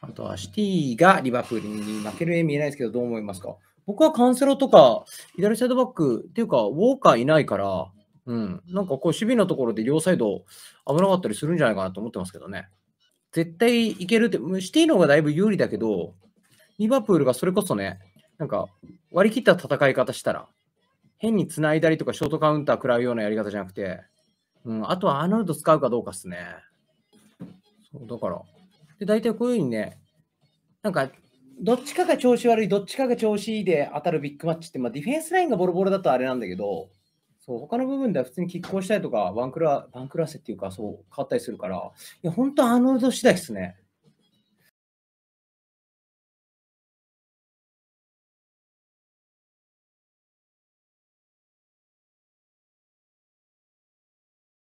あとはシティがリバプールに負ける絵見えないですけど、どう思いますか僕はカンセロとか、左サイドバックっていうか、ウォーカーいないから、うん、なんかこう、守備のところで両サイド危なかったりするんじゃないかなと思ってますけどね。絶対いけるって、シティの方がだいぶ有利だけど、リバプールがそれこそね、なんか割り切った戦い方したら、変に繋いだりとかショートカウンター食らうようなやり方じゃなくて、うん、あとはアーノルド使うかどうかっすね。そうだから、で、大体こういうふうにね、なんか、どっちかが調子悪い、どっちかが調子いいで当たるビッグマッチって、まあ、ディフェンスラインがボロボロだとあれなんだけど、そう他の部分では普通に拮抗したりとか、ワンクラワンクラスっていうか、そう変わったりするから、いや、本当、あのード次第ですね。